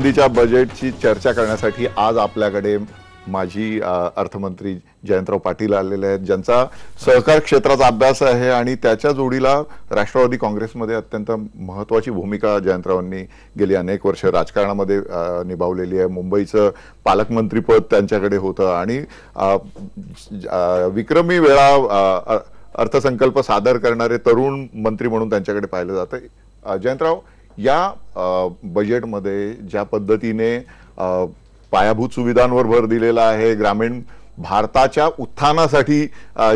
नोटबंदीच्या बजेटची चर्चा करण्यासाठी आज आपल्याकडे माजी अर्थमंत्री जयंतराव पाटील आलेले आहेत ज्यांचा सहकार क्षेत्राचा अभ्यास आहे आणि त्याच्या जोडीला राष्ट्रवादी काँग्रेसमध्ये अत्यंत महत्त्वाची भूमिका जयंतरावांनी गेली अनेक वर्ष राजकारणामध्ये निभावलेली आहे मुंबईचं पालकमंत्रीपद त्यांच्याकडे होतं आणि विक्रमी वेळा अर्थसंकल्प सादर करणारे तरुण मंत्री म्हणून त्यांच्याकडे पाहिलं जातं जयंतराव या बजेटमध्ये ज्या पद्धतीने पायाभूत सुविधांवर भर दिलेला आहे ग्रामीण भारताच्या उत्थानासाठी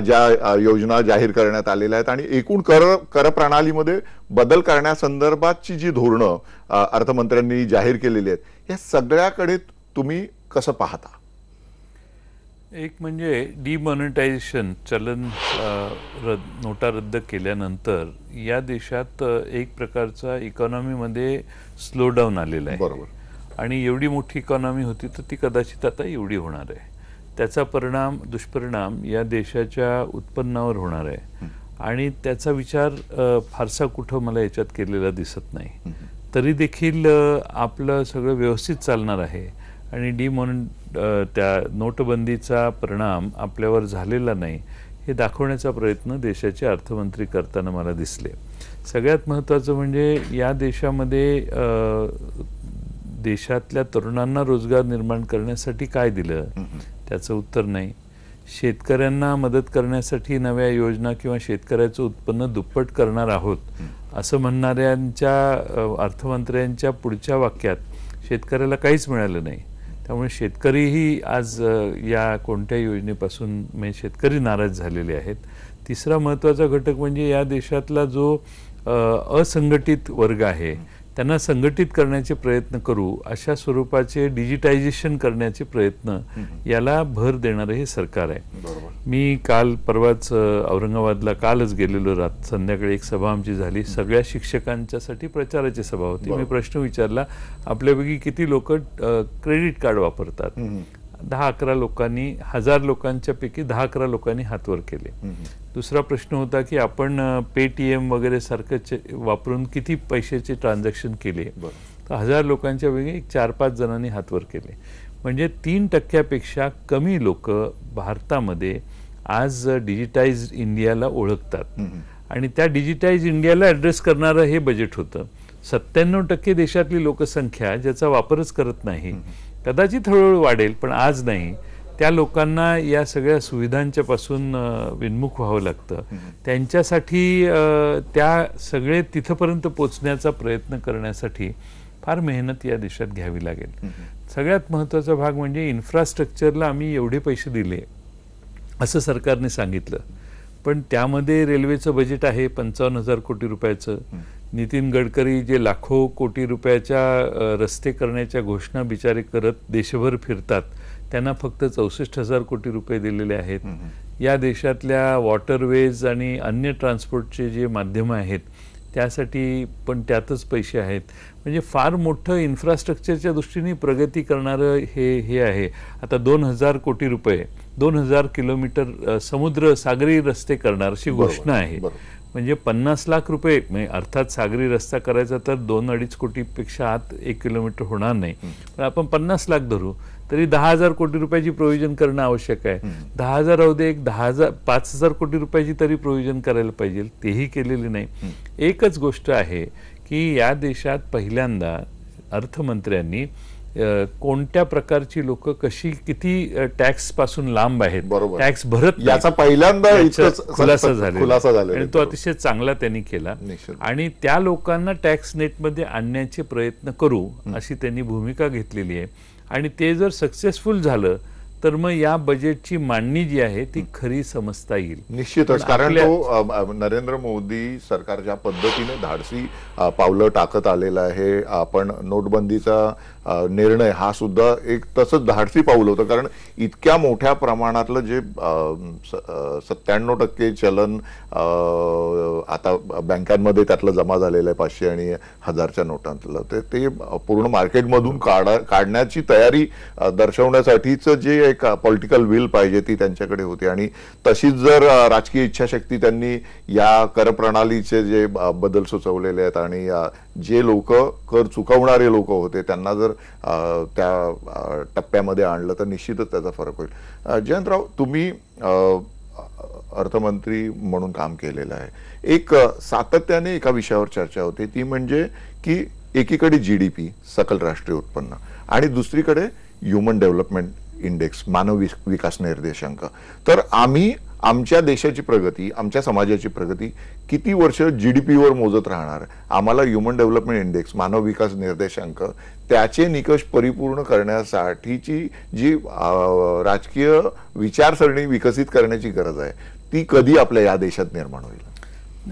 ज्या योजना जाहीर करण्यात आलेल्या आहेत आणि एकूण कर करप्रणालीमध्ये बदल करण्यासंदर्भातची जी धोरणं अर्थमंत्र्यांनी जाहीर केलेली आहेत या सगळ्याकडे तुम्ही कसं पाहता एक म्हणजे डिमॉनिटायझेशन चलन रद्द नोटा रद्द केल्यानंतर या देशात एक प्रकारचा इकॉनॉमीमध्ये स्लोडाऊन आलेला आहे बरोबर आणि एवढी मोठी इकॉनॉमी होती तर ती कदाचित आता एवढी होणार आहे त्याचा परिणाम दुष्परिणाम या देशाच्या उत्पन्नावर होणार आहे आणि त्याचा विचार फारसा कुठं मला याच्यात केलेला दिसत नाही तरी देखील आपलं सगळं व्यवस्थित चालणार आहे आणि डिमॉन त्या नोटबंदीचा परिणाम आपल्यावर झालेला नाही हे दाखवण्याचा प्रयत्न देशाचे अर्थमंत्री करताना मला दिसले सगळ्यात महत्त्वाचं म्हणजे या देशामध्ये देशातल्या तरुणांना रोजगार निर्माण करण्यासाठी काय दिलं त्याचं उत्तर नाही शेतकऱ्यांना मदत करण्यासाठी नव्या योजना किंवा शेतकऱ्याचं उत्पन्न दुप्पट करणार आहोत असं म्हणणाऱ्यांच्या अर्थमंत्र्यांच्या पुढच्या वाक्यात शेतकऱ्याला काहीच मिळालं नाही त्यामुळे शेतकरीही आज या कोणत्या योजनेपासून म्हणजे शेतकरी नाराज झालेले आहेत तिसरा महत्त्वाचा घटक म्हणजे या देशातला जो असंघटित वर्ग आहे त्यांना संघटित करण्याचे प्रयत्न करू अशा स्वरूपाचे डिजिटायझेशन करण्याचे प्रयत्न याला भर देणारं हे सरकार आहे मी काल परवाच औरंगाबादला कालच गेलेलो रात संध्याकाळी एक सभा आमची झाली सगळ्या शिक्षकांच्यासाठी प्रचाराची सभा होती मी प्रश्न विचारला आपल्यापैकी किती लोक क्रेडिट कार्ड वापरतात दहा अकरा लोकांनी हजार लोकांच्या पैकी दहा अकरा लोकांनी हातवर केले दुसरा प्रश्न होता की आपण पेटीएम वगैरे सारखं वापरून किती पैशाचे ट्रान्झॅक्शन केले तर हजार लोकांच्या एक चार पाच जणांनी हातवर केले म्हणजे तीन टक्क्यापेक्षा कमी लोक भारतामध्ये आज डिजिटाईज इंडियाला ओळखतात आणि त्या डिजिटाईज इंडियाला ॲड्रेस करणारं हे बजेट होतं सत्त्याण्णव टक्के देशातली लोकसंख्या ज्याचा वापरच करत नाही कदाचित हळूहळू वाढेल पण आज नाही त्या लोकांना या सगळ्या सुविधांच्या पासून विन्मुख व्हावं लागतं त्यांच्यासाठी त्या सगळे तिथपर्यंत पोचण्याचा प्रयत्न करण्यासाठी फार मेहनत या देशात घ्यावी लागेल सगळ्यात महत्त्वाचा भाग म्हणजे इन्फ्रास्ट्रक्चरला आम्ही एवढे पैसे दिले असं सरकारने सांगितलं पण त्यामध्ये रेल्वेचं बजेट आहे पंचावन्न हजार कोटी रुपयाचं नितीन गडकरी जे लाखो कोटी रुपयाच्या रस्ते करण्याच्या घोषणा बिचारे करत देशभर फिरतात त्यांना फक्त चौसष्ट हजार कोटी रुपये दिलेले आहेत या देशातल्या वॉटरवेज आणि अन्य ट्रान्सपोर्टचे जे माध्यम आहेत त्यासाठी पण त्यातच पैसे आहेत म्हणजे फार मोठं इन्फ्रास्ट्रक्चरच्या दृष्टीने प्रगती करणारं हे हे आहे आता दोन हजार कोटी रुपये दोन हजार किलोमीटर समुद्र सागरी रस्ते करणार अशी घोषणा आहे म्हणजे पन्नास लाख रुपये म्हणजे अर्थात सागरी रस्ता करायचा तर दोन अडीच कोटीपेक्षा आत एक किलोमीटर होणार नाही पण आपण पन्नास लाख धरू तरी दहा हजार कोटी रुपयाची प्रोव्हिजन करणं आवश्यक आहे दहा हजार अवधे एक दहा हजार पाच हजार कोटी रुपयाची तरी प्रोव्हिजन करायला पाहिजे तेही केलेली नाही एकच गोष्ट आहे की या देशात पहिल्यांदा अर्थमंत्र्यांनी कोणत्या प्रकारची लोक कशी किती टॅक्स पासून लांब आहेत टॅक्स भरत याचा पहिल्यांदा खुलासा झाला खुलासा झाला आणि तो अतिशय चांगला त्यांनी केला आणि त्या लोकांना टॅक्स नेटमध्ये आणण्याचे प्रयत्न करू अशी त्यांनी भूमिका घेतलेली आहे आणि ते जर सक्सेसफुल झालं तर मग या बजेटची मांडणी जी आहे ती खरी समजता येईल निश्चितच कारण तो नरेंद्र मोदी सरकार ज्या पद्धतीने धाडसी पावलं टाकत आलेलं आहे आपण नोटबंदीचा निर्णय हा सुद्धा एक तसंच धाडसी पाऊल होतं कारण इतक्या मोठ्या प्रमाणातलं जे सत्त्याण्णव टक्के चलन आता बँकांमध्ये त्यातलं जमा झालेलं आहे पाचशे आणि हजारच्या नोटांतलं तर ते पूर्ण मार्केटमधून काढा काढण्याची तयारी दर्शवण्यासाठीच जे एक पॉलिटिकल विल पाहिजे ती त्यांच्याकडे होती आणि तशीच जर राजकीय इच्छाशक्ती त्यांनी या करप्रणालीचे जे बदल सुचवलेले आहेत आणि जे लोक कर चुकवणारे लोक होते त्यांना जर त्या टप्प्यामध्ये आणलं तर निश्चितच त्याचा फरक होईल जयंतराव तुम्ही अर्थमंत्री म्हणून काम केलेलं आहे एक सातत्याने एका विषयावर चर्चा होते ती म्हणजे की एकीकडे जी डी पी सकल राष्ट्रीय उत्पन्न आणि दुसरीकडे ह्युमन डेव्हलपमेंट इंडेक्स मानव विकास निर्देशांक तर आम्ही आमच्या देशाची प्रगती आमच्या समाजाची प्रगती किती वर्ष जी डी पीवर मोजत राहणार आम्हाला ह्युमन डेव्हलपमेंट इंडेक्स मानव विकास निर्देशांक त्याचे निकष परिपूर्ण करण्यासाठीची जी राजकीय विचारसरणी विकसित करण्याची गरज आहे ती कधी आपल्या या देशात निर्माण होईल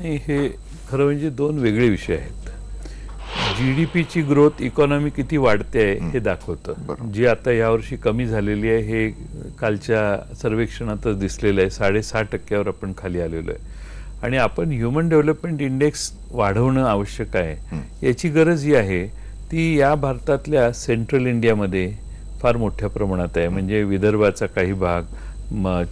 नाही हे खरं म्हणजे दोन वेगळे विषय आहेत जीडीपीची ग्रोथ इकॉनॉमी किती वाढते आहे हे दाखवतं जी आता यावर्षी कमी झालेली आहे हे कालच्या सर्वेक्षणातच दिसलेलं आहे साडेसहा टक्क्यावर आपण खाली आलेलो आहे आणि आपण ह्युमन डेव्हलपमेंट इंडेक्स वाढवणं आवश्यक आहे याची गरज जी आहे ती या भारतातल्या सेंट्रल इंडियामध्ये फार मोठ्या प्रमाणात आहे म्हणजे विदर्भाचा काही भाग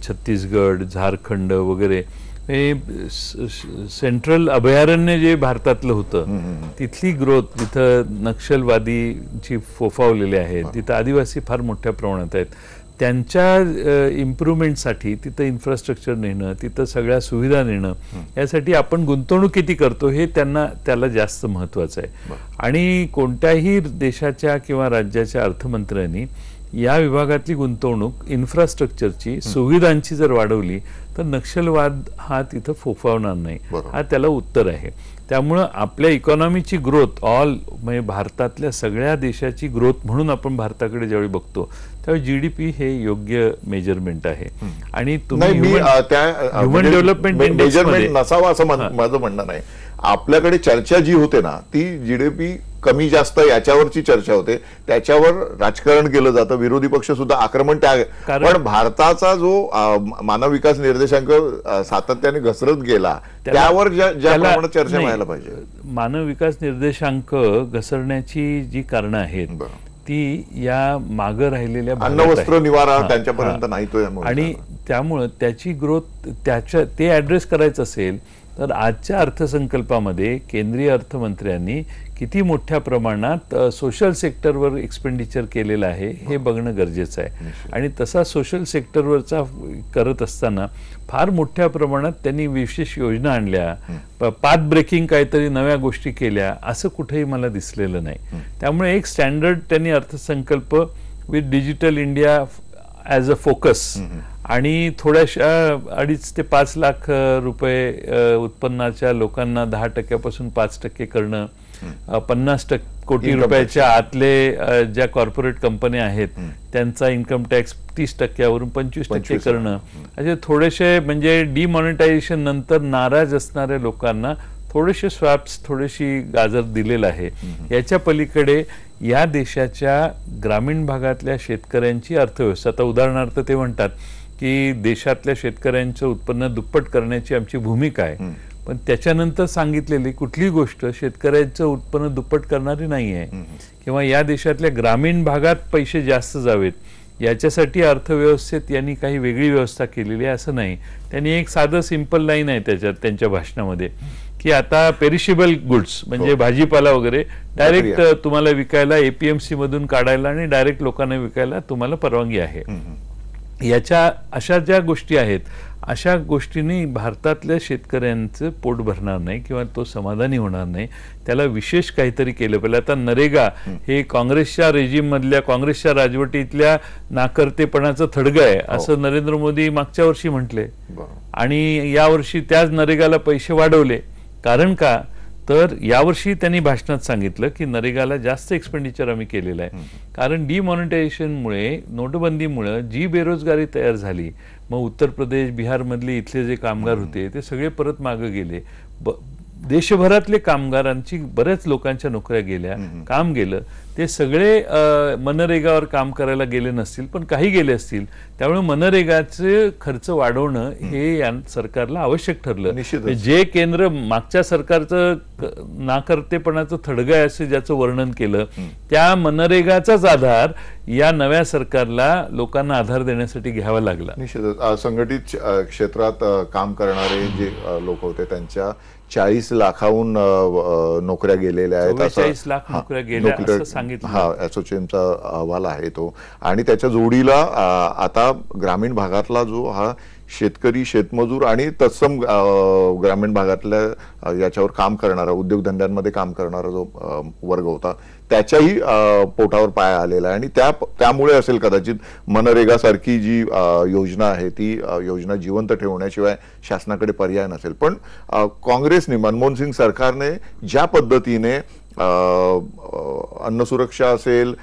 छत्तीसगड झारखंड वगैरे सेंट्रल अभयारण्य जे भारतातलं होतं तिथली ग्रोथ तिथं नक्षलवादीची फोफावलेले आहेत तिथं आदिवासी फार मोठ्या प्रमाणात आहेत त्यांच्या इम्प्रुव्हमेंटसाठी तिथं इन्फ्रास्ट्रक्चर नेणं तिथं सगळ्या सुविधा नेणं यासाठी आपण गुंतवणूक किती करतो हे त्यांना त्याला जास्त महत्त्वाचं आहे आणि कोणत्याही देशाच्या किंवा राज्याच्या अर्थमंत्र्यांनी या विभागातली गुंतवणूक इन्फ्रास्ट्रक्चरची सुविधांची जर वाढवली तर नक्षलवाद हा तिथं फोफावणार नाही हा त्याला उत्तर आहे त्यामुळं आपल्या इकॉनॉमीची ग्रोथ ऑल म्हणजे भारतातल्या सगळ्या देशाची ग्रोथ म्हणून आपण भारताकडे ज्यावेळी बघतो त्यावेळी जी डी पी हे योग्य मेजरमेंट आहे आणि तुम्ही ह्युमन डेव्हलपमेंट मेजरमेंट नसावा असं माझं म्हणणं नाही आपल्याकडे चर्चा जी होते ना ती जी कमी जास्त याच्यावरची चर्चा होते त्याच्यावर राजकारण केलं जातं विरोधी पक्ष सुद्धा आक्रमण त्या पण भारताचा जो मानव विकास निर्देशांक सातत्याने घसरत गेला त्यावर चर्चा व्हायला पाहिजे मानव विकास निर्देशांक घसरण्याची जी कारण आहेत ती या माग राहिलेल्या अन्न वस्त्र निवारा त्यांच्यापर्यंत नाही तो हो आणि त्यामुळं त्याची ग्रोथ त्याच्या ते ऍड्रेस करायचं असेल तर आजच्या अर्थसंकल्पामध्ये केंद्रीय अर्थमंत्र्यांनी किती मोठ्या प्रमाणात सोशल सेक्टरवर एक्सपेंडिचर केलेलं आहे हे बघणं गरजेचं आहे आणि तसा सोशल सेक्टरवरचा करत असताना फार मोठ्या प्रमाणात त्यांनी विशेष योजना आणल्या पाथ ब्रेकिंग काहीतरी नव्या गोष्टी केल्या असं कुठेही मला दिसलेलं नाही त्यामुळे एक स्टँडर्ड त्यांनी अर्थसंकल्प with digital India as a focus आणि थोड्याशा अडीच ते पाच लाख रुपये उत्पन्नाच्या लोकांना दहा टक्क्यापासून पाच टक्के करणं पन्नास टक्के कोटी रुपयाच्या आतले ज्या कॉर्पोरेट कंपन्या आहेत त्यांचा इन्कम टॅक्स तीस टक्क्यावरून पंचवीस टक्के करणं असे थोडेसे म्हणजे डिमॉनिटायझेशन नंतर नाराज असणाऱ्या लोकांना थोडेसे स्वॅप्स थोडेशी गाजर दिलेलं आहे याच्या पलीकडे या देशाच्या ग्रामीण भागातल्या शेतकऱ्यांची अर्थव्यवस्था आता उदाहरणार्थ ते म्हणतात की देशातल्या शेतकऱ्यांचं उत्पन्न दुप्पट करण्याची आमची भूमिका आहे पण त्याच्यानंतर सांगितलेली कुठलीही गोष्ट शेतकऱ्यांचं उत्पन्न दुप्पट करणारी नाही आहे किंवा या देशातल्या ग्रामीण भागात पैसे जास्त जावेत याच्यासाठी अर्थव्यवस्थेत यांनी काही वेगळी व्यवस्था केलेली आहे असं नाही त्यांनी एक साधं सिंपल लाईन आहे त्याच्यात त्यांच्या भाषणामध्ये की आता पेरिशेबल गुड्स म्हणजे हो. भाजीपाला वगैरे डायरेक्ट तुम्हाला विकायला एपीएमसी मधून काढायला आणि डायरेक्ट लोकांना विकायला तुम्हाला परवानगी आहे याच्या अशा ज्या गोष्टी आहेत अशा गोष्टींनी भारतातल्या शेतकऱ्यांचं पोट भरणार नाही किंवा तो समाधानी होणार नाही त्याला विशेष काहीतरी केलं पाहिजे आता नरेगा हे काँग्रेसच्या मधल्या काँग्रेसच्या राजवटीतल्या नाकर्तेपणाचं थडगं आहे हो. असं नरेंद्र मोदी मागच्या वर्षी म्हटले आणि यावर्षी त्याच नरेगाला पैसे वाढवले कारण का तर यावर्षी त्यांनी भाषणात सांगितलं की नरेगाला जास्त एक्सपेंडिचर आम्ही केलेलं आहे कारण डिमॉनिटायझेशनमुळे नोटबंदीमुळं जी बेरोजगारी तयार झाली मग उत्तर प्रदेश बिहारमधले इथले जे कामगार होते ते सगळे परत मागं गेले देशभरातले कामगारांची बऱ्याच लोकांच्या नोकऱ्या गेल्या काम गेलं ते सगळे मनरेगावर काम करायला गेले नसतील पण काही गेले असतील त्यामुळे मनरेगाचे खर्च वाढवणं हे या सरकारला आवश्यक ठरलं म्हणजे जे केंद्र मागच्या सरकारचं नाकर्तेपणाचं थडगाय असं ज्याचं वर्णन केलं त्या मनरेगाचाच आधार या नव्या सरकारला लोकांना आधार देण्यासाठी घ्यावा लागला निश्चितच संघटित क्षेत्रात काम करणारे जे लोक होते त्यांच्या चाळीस लाखाहून नोकऱ्या गेलेल्या आहेत चाळीस लाख नोकऱ्या गेल्या सांगितलं हा असोसिएशनचा अहवाल आहे तो आणि त्याच्या जोडीला आता ग्रामीण भागातला जो हा शेतकरी शेतमजूर आणि तत्सम ग्रामीण भागातल्या याच्यावर काम करणारा उद्योगधंद्यांमध्ये काम करणारा जो वर्ग होता त्याच्याही पोटावर पाया आलेला आहे आणि त्या त्यामुळे असेल कदाचित मनरेगासारखी जी योजना आहे ती योजना जिवंत ठेवण्याशिवाय शासनाकडे पर्याय नसेल पण काँग्रेसने मनमोहन सिंग सरकारने ज्या पद्धतीने अन्न सुरक्षा असेल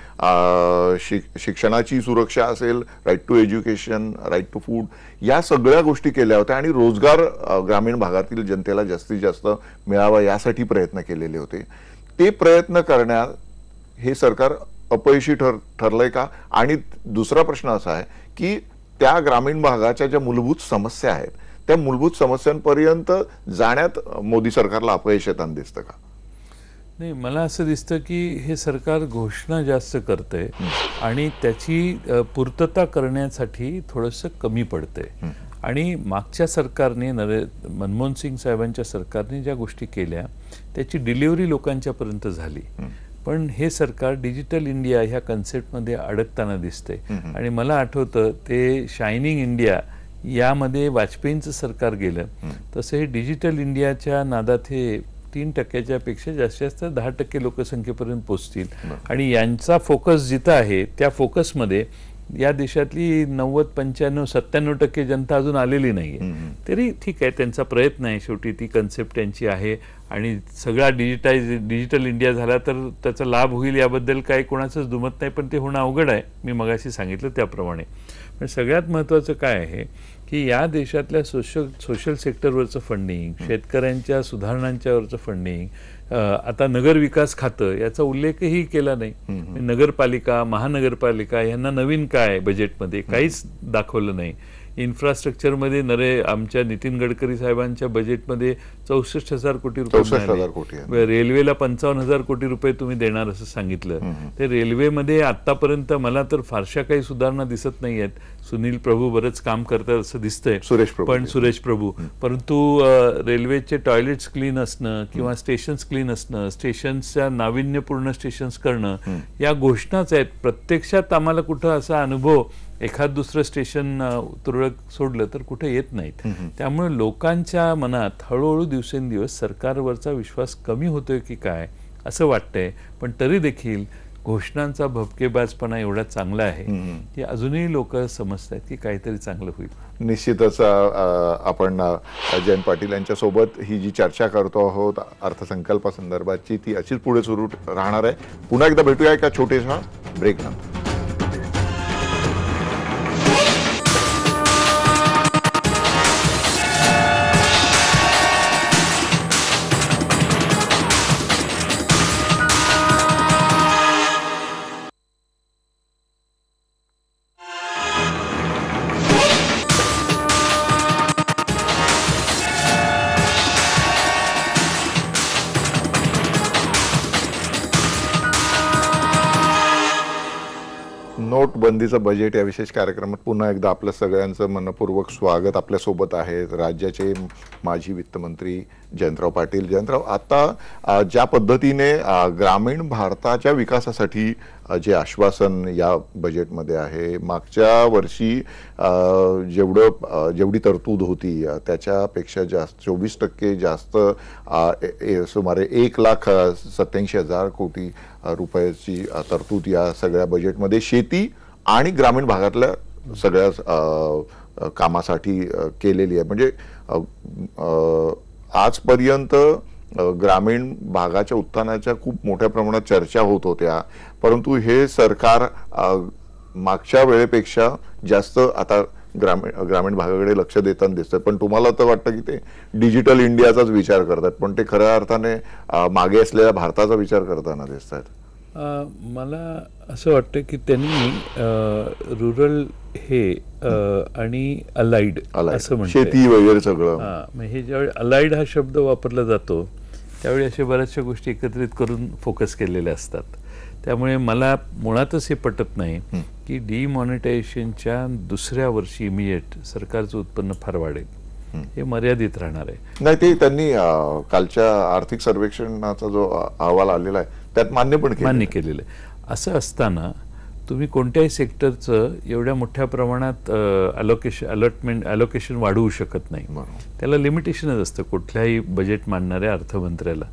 शिक शिक्षणाची सुरक्षा असेल right to education right to food या सगळ्या गोष्टी केल्या होत्या आणि रोजगार ग्रामीण भागातील जनतेला जास्तीत जास्त मिळावा यासाठी प्रयत्न केलेले होते ते प्रयत्न करण्यात हे सरकार अपयशी ठर ठरलंय का आणि दुसरा प्रश्न असा आहे की त्या ग्रामीण भागाच्या ज्या मूलभूत समस्या आहेत त्या मूलभूत समस्यांपर्यंत जाण्यात मोदी सरकारला अपयश येताना दिसतं का नाही मला असं दिसतं की हे सरकार घोषणा जास्त करते आणि त्याची पूर्तता करण्यासाठी थोडस कमी पडते आणि मागच्या सरकारने नरे मनमोहन सिंग साहेबांच्या सरकारने ज्या गोष्टी केल्या त्याची डिलिव्हरी लोकांच्यापर्यंत झाली पण हे सरकार डिजिटल इंडिया ह्या कन्सेप्टमध्ये अडकताना दिसते आणि मला आठवतं ते शायनिंग इंडिया यामध्ये वाजपेयींचं सरकार गेलं तसं हे डिजिटल इंडियाच्या नादात हे तीन टक्क्याच्या पेक्षा जास्तीत जास्त दहा टक्के लोकसंख्येपर्यंत पोचतील आणि यांचा फोकस जिथं आहे त्या फोकसमध्ये या देशातली नव्वद पंच्याण्णव सत्त्याण्णव टक्के जनता अजून आलेली नाही आहे तरी ठीक आहे त्यांचा प्रयत्न आहे शेवटी ती कन्सेप्ट त्यांची आहे आणि सगळा डिजिटाईज डिजिटल इंडिया झाला तर त्याचा लाभ होईल याबद्दल काही कोणाचंच दुमत नाही पण ते होणं अवघड आहे मी मगाशी सांगितलं त्याप्रमाणे पण सगळ्यात महत्त्वाचं काय आहे की या देशातल्या सोशल सोशल सेक्टरवरचं फंडिंग शेतकऱ्यांच्या सुधारणांच्यावरचं फंडिंग आता नगर विकास खातं याचा उल्लेखही केला नाही नगरपालिका महानगरपालिका यांना नवीन काय बजेटमध्ये काहीच दाखवलं नाही इन्फ्रास्ट्रक्चरमध्ये नरे आमच्या नितीन गडकरी साहेबांच्या बजेटमध्ये चौसष्ट हजार कोटी रुपये रेल्वेला पंचावन्न हजार कोटी रुपये तुम्ही देणार असं सांगितलं ते रेल्वेमध्ये आतापर्यंत मला तर फारशा काही सुधारणा दिसत नाही आहेत सुनील प्रभू बरंच काम करतात असं दिसतंय सुरेश पण सुरेश प्रभू परंतु रेल्वेचे टॉयलेट्स क्लीन असणं किंवा स्टेशन्स क्लीन असणं स्टेशन्सच्या नाविन्यपूर्ण स्टेशन्स करणं या घोषणाच आहेत प्रत्यक्षात आम्हाला कुठं असा अनुभव एखाद दुसरं स्टेशन तुरळक सोडलं तर कुठे येत नाहीत त्यामुळे लोकांच्या मनात हळूहळू दिवसेंदिवस सरकारवरचा विश्वास कमी होतोय की काय असं वाटतंय पण तरी देखील घोषणांचा भपकेबाजपणा एवढा चांगला आहे की अजूनही लोक समजत आहेत की काहीतरी चांगलं होईल निश्चितच आपण जयंत पाटील यांच्यासोबत ही जी चर्चा करतो आहोत अर्थसंकल्पासंदर्भातची ती अशीच पुढे सुरू राहणार आहे पुन्हा एकदा भेटूया एका छोटेशा ब्रेक नंतर बंदीचं बजेट या विशेष कार्यक्रमात पुन्हा एकदा आपलं सगळ्यांचं मनपूर्वक स्वागत आपल्यासोबत आहे राज्याचे माजी वित्तमंत्री जयंतराव पाटील जयंतराव आता ज्या पद्धतीने ग्रामीण भारताच्या विकासासाठी जे आश्वासन या बजेटमध्ये आहे मागच्या वर्षी जेवढं जेवढी तरतूद होती त्याच्यापेक्षा जास्त चोवीस टक्के जास्त सुमारे एक लाख सत्याऐंशी हजार कोटी रुपयाची तरतूद या सगळ्या बजेटमध्ये शेती आणि ग्रामीण भागातल्या सगळ्या कामासाठी केलेली आहे म्हणजे आजपर्यंत ग्रामीण भागाच्या उत्थानाच्या खूप मोठ्या प्रमाणात चर्चा होत होत्या परंतु हे सरकार मागच्या वेळेपेक्षा जास्त आता ग्रामीण ग्रामीण भागाकडे लक्ष देताना दिसतं पण तुम्हाला तर वाटतं की ते डिजिटल इंडियाचाच विचार करतात पण ते खऱ्या अर्थाने मागे असलेल्या भारताचा विचार करताना दिसत मला असं वाटतं की त्यांनी रुरल हे आणि अलाइड असं म्हणजे शेती वगैरे सगळं हे ज्यावेळी अलाइड हा शब्द वापरला जातो त्यावेळी अशा बऱ्याचशा गोष्टी एकत्रित करून फोकस केलेल्या असतात त्यामुळे मला मुळातच हे पटत नाही की डिमॉनिटायझेशनच्या दुसऱ्या वर्षी इमिजिएट सरकारचं उत्पन्न फार वाढेल हे मर्यादित राहणार आहे नाही ते त्यांनी कालच्या आर्थिक सर्वेक्षणाचा जो अहवाल आलेला आहे त्यात मान्य पण मान्य केलेलं आहे असं असताना तुम्ही कोणत्याही सेक्टरचं एवढ्या मोठ्या प्रमाणात अलोकेशन अलॉटमेंट अलोकेशन वाढवू शकत नाही त्याला लिमिटेशनच असतं कुठल्याही बजेट मांडणाऱ्या अर्थमंत्र्याला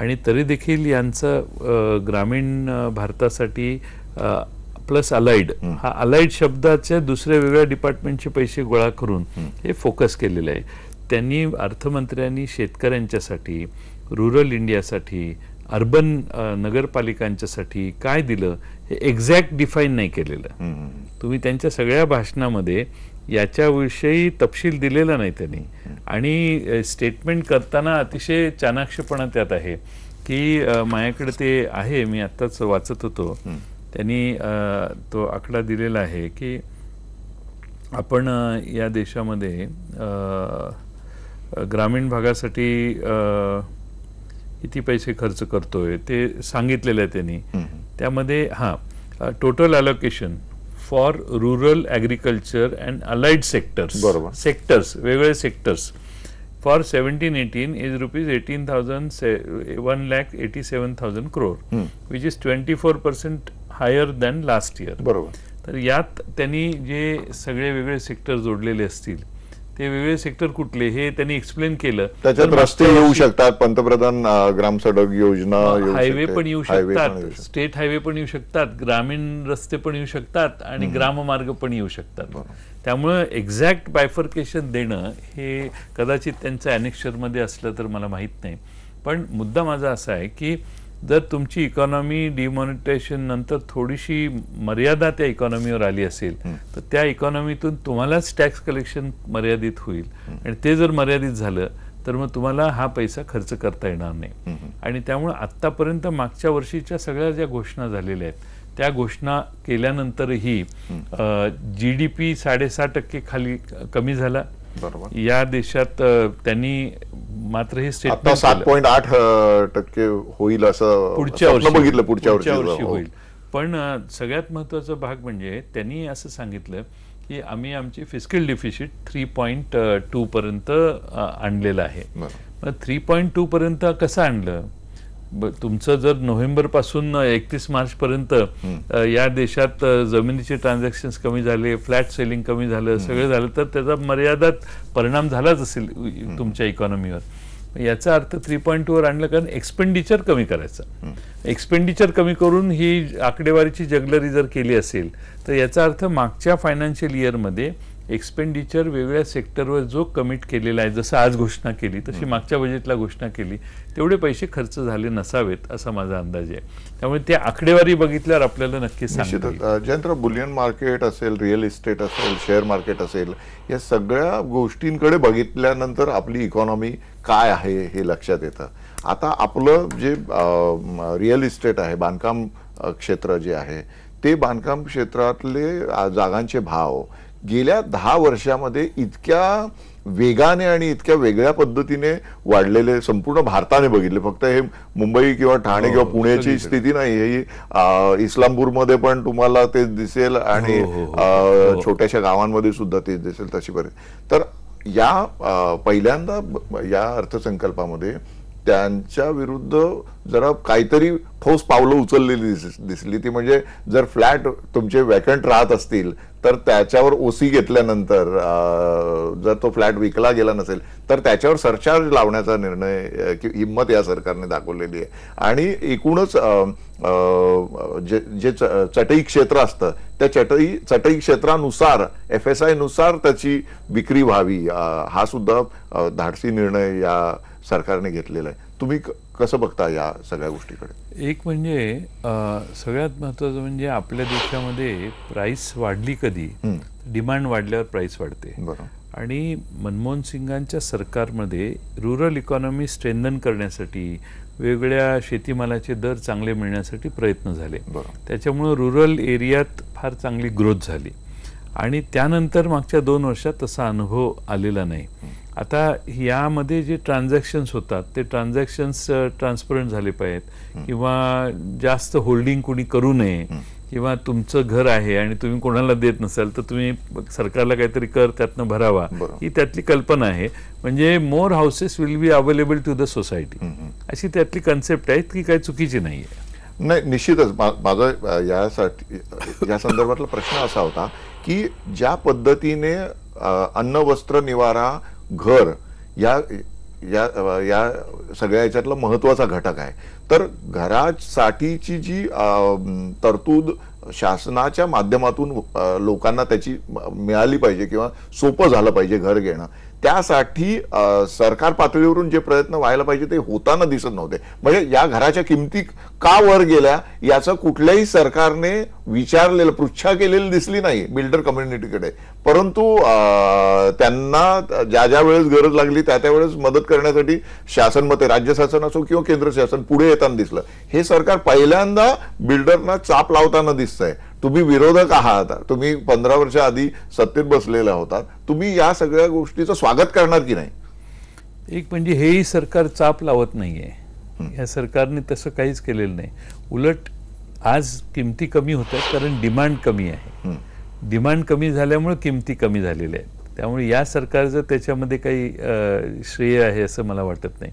आणि तरी देखील यांचं ग्रामीण भारतासाठी प्लस अलाइड हा अलाइड शब्दाच्या दुसऱ्या वेगळ्या डिपार्टमेंटचे पैसे गोळा करून हे फोकस केलेले आहे त्यांनी अर्थमंत्र्यांनी शेतकऱ्यांच्यासाठी रुरल इंडियासाठी अर्बन नगरपालिकांच्यासाठी काय दिलं हे एक्झॅक्ट डिफाईन नाही केलेलं तुम्ही त्यांच्या सगळ्या भाषणामध्ये याच्याविषयी तपशील दिलेला नाही त्यांनी आणि स्टेटमेंट करताना अतिशय चाणाक्षपणा त्यात आहे की माझ्याकडे ते आहे मी आत्ताच वाचत होतो त्यांनी तो आकडा दिलेला आहे की आपण या देशामध्ये ग्रामीण भागासाठी किती पैसे खर्च करतोय ते सांगितलेलं आहे त्यांनी त्यामध्ये हा total allocation for rural agriculture and allied sectors बरोबर सेक्टर्स वेगवेगळे sectors for seventeen eighteen is rupees eighteen thousand से one lakh eighty seven thousand crore which is twenty four percent higher than last year बरोबर तर यात त्यांनी जे सगळे वेगळे सेक्टर जोडलेले असतील ते वेगळे सेक्टर कुठले हे त्यांनी एक्सप्लेन केलं त्याच्यात रस्ते येऊ शकतात पंतप्रधान ग्राम सडक योजना हायवे पण येऊ शकतात स्टेट हायवे पण येऊ शकतात ग्रामीण रस्ते पण येऊ शकतात आणि ग्राम मार्ग पण येऊ शकतात त्यामुळं एक्झॅक्ट बायफर्केशन देणं हे कदाचित त्यांचं अनेक्शरमध्ये असलं तर मला माहीत नाही पण मुद्दा माझा असा आहे की जर तुमची इकॉनॉमी डिमॉनिटेशन नंतर थोडीशी मर्यादा त्या इकॉनॉमीवर आली असेल तर त्या इकॉनॉमीतून तुम्हालाच टॅक्स कलेक्शन मर्यादित होईल आणि ते जर मर्यादित झालं तर मग तुम्हाला हा पैसा खर्च करता येणार नाही आणि त्यामुळे आत्तापर्यंत मागच्या वर्षीच्या सगळ्या ज्या घोषणा झालेल्या आहेत त्या घोषणा केल्यानंतरही जी डी पी साडेसहा टक्के खाली कमी झाला बरोबर या देशात त्यांनी मात्र हे स्टेटमेंट सात पॉईंट आठ टक्के होईल असं पुढच्या वर्षी बघितलं पुढच्या वर्षी हो. होईल पण सगळ्यात महत्वाचा भाग म्हणजे त्यांनी असं सांगितलं की आम्ही आमची physical deficit three point two पर्यंत आणलेलं आहे थ्री पॉईंट टू पर्यंत कसं आणलं तुमचं जर नोव्हेंबरपासून एकतीस मार्चपर्यंत या देशात जमिनीचे ट्रान्झॅक्शन्स कमी झाले फ्लॅट सेलिंग कमी झालं सगळं झालं तर त्याचा मर्यादात परिणाम झालाच असेल तुमच्या इकॉनॉमीवर याचा अर्थ थ्री पॉईंट टूवर आणलं कारण एक्सपेंडिचर कमी करायचं एक्सपेंडिचर कमी करून ही आकडेवारीची जगलरी जर केली असेल तर याचा अर्थ मागच्या फायनान्शियल इयरमध्ये एक्सपेंडिचर वेगळ्या सेक्टरवर जो कमिट केलेला आहे जसं आज घोषणा केली तशी मागच्या बजेटला घोषणा केली तेवढे पैसे खर्च झाले नसावेत असा माझा अंदाज आहे त्यामुळे ते आकडेवारी बघितल्यावर आपल्याला नक्की जयंत बुलियन मार्केट असेल रिअल इस्टेट असेल शेअर मार्केट असेल या सगळ्या गोष्टींकडे बघितल्यानंतर आपली इकॉनॉमी काय आहे हे लक्षात येतं आता आपलं जे रिअल इस्टेट आहे बांधकाम क्षेत्र जे आहे ते बांधकाम क्षेत्रातले जागांचे भाव गेल्या दहा वर्षामध्ये इतक्या वेगाने आणि इतक्या वेगळ्या पद्धतीने वाढलेले संपूर्ण भारताने बघितले फक्त हे मुंबई किंवा ठाणे हो, किंवा हो, पुण्याची स्थिती नाही हे इस्लामपूरमध्ये पण तुम्हाला ते दिसेल आणि हो, छोट्याशा गावांमध्ये सुद्धा ते दिसेल तशी बरे तर या पहिल्यांदा या अर्थसंकल्पामध्ये त्यांच्या विरुद्ध जरा काहीतरी ठोस पावलं उचललेली दिसली ती म्हणजे जर फ्लॅट तुमचे वॅकंट राहत असतील तर त्याच्यावर ओसी घेतल्यानंतर जर तो फ्लॅट विकला गेला नसेल तर त्याच्यावर सरचार्ज लावण्याचा निर्णय हिंमत या सरकारने दाखवलेली आहे आणि एकूणच जे जे चटई क्षेत्र असतं त्या चटई चटई क्षेत्रानुसार एफ एस आयनुसार त्याची विक्री व्हावी हा सुद्धा धाडसी निर्णय या सरकारने घेतलेलं आहे तुम्ही कसं बघता या सगळ्या गोष्टीकडे एक म्हणजे सगळ्यात महत्वाचं म्हणजे आपल्या देशामध्ये प्राईस वाढली कधी डिमांड वाढल्यावर प्राईस वाढते आणि मनमोहन सिंगांच्या सरकारमध्ये रुरल इकॉनॉमी स्ट्रेंथन करण्यासाठी वेगळ्या शेतीमालाचे दर चांगले मिळण्यासाठी प्रयत्न झाले त्याच्यामुळं रुरल एरियात फार चांगली ग्रोथ झाली आणि त्यानंतर मागच्या दोन वर्षात तसा अनुभव आलेला नाही आता यामध्ये जे ट्रान्झॅक्शन्स होतात ते ट्रान्झॅक्शन्स ट्रान्सपरंट झाले पाहिजेत किंवा जास्त होल्डिंग कोणी करू नये किंवा तुमचं घर आहे आणि तुम्ही कोणाला देत नसाल तर तुम्ही सरकारला काहीतरी कर त्यातनं भरावा ही त्यातली कल्पना आहे म्हणजे more houses will be available to the society अशी त्यातली कन्सेप्ट आहे की काही चुकीची नाही आहे नाही निश्चितच माझा यासाठी या संदर्भातला प्रश्न असा होता की ज्या पद्धतीने अन्न वस्त्र निवारा घर या या या सगळ्या याच्यातला महत्वाचा घटक आहे तर घरासाठीची जी तरतूद शासनाच्या माध्यमातून लोकांना त्याची मिळाली पाहिजे किंवा सोपं झालं पाहिजे घर घेणं त्यासाठी सरकार पातळीवरून जे प्रयत्न व्हायला पाहिजे ते होताना दिसत नव्हते म्हणजे या घराच्या किमती का वर गेल्या याचा कुठल्याही सरकारने विचारलेलं पृच्छा केलेली दिसली नाही बिल्डर कम्युनिटीकडे परंतु त्यांना ज्या ज्या वेळेस गरज लागली त्या त्यावेळेस मदत करण्यासाठी शासन मते राज्य शासन असो किंवा केंद्र शासन पुढे येताना दिसलं हे सरकार पहिल्यांदा बिल्डरना चाप लावताना दिसलं दिसतंय तुम्ही विरोधक आहात तुम्ही पंधरा वर्ष आधी सत्तेत बसलेल्या होता तुम्ही या सगळ्या गोष्टीचं स्वागत करणार की नाही एक म्हणजे हेही सरकार चाप लावत नाहीये या सरकारने तसं काहीच केलेलं नाही उलट आज किमती कमी होत आहेत कारण डिमांड कमी आहे डिमांड कमी झाल्यामुळे किमती कमी झालेल्या आहेत त्यामुळे या सरकारचं त्याच्यामध्ये काही श्रेय आहे असं मला वाटत नाही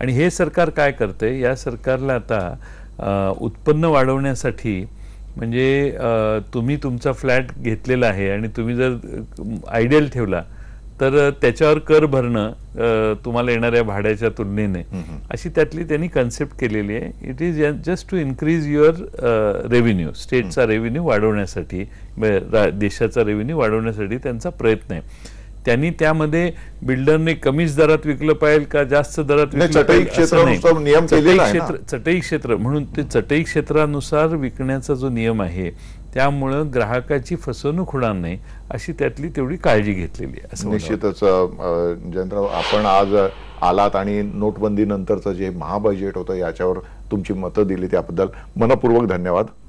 आणि हे सरकार काय करतंय या सरकारला आता उत्पन्न वाढवण्यासाठी म्हणजे तुम्ही तुमचा फ्लॅट घेतलेला आहे आणि तुम्ही जर आयडियल ठेवला तर त्याच्यावर कर भरणं तुम्हाला येणाऱ्या भाड्याच्या तुलनेने अशी त्यातली त्यांनी कन्सेप्ट केलेली आहे it is just to increase your revenue स्टेटचा रेव्हेन्यू वाढवण्यासाठी म्हणजे, देशाचा रेव्हेन्यू वाढवण्यासाठी त्यांचा प्रयत्न आहे त्यांनी त्यामध्ये बिल्डरने कमीच दरात विकलं पाहिजे का जास्त दरात चटई क्षेत्र चटई क्षेत्र म्हणून ते चटई क्षेत्रानुसार विकण्याचा जो नियम आहे त्यामुळं ग्राहकाची फसवणूक होणार नाही अशी त्यातली तेवढी काळजी घेतलेली आहे असं निश्चितच जयंतराव आपण आज आलात आणि नोटबंदीनंतरचं जे महाबजेट होतं याच्यावर तुमची मतं दिली त्याबद्दल मनपूर्वक धन्यवाद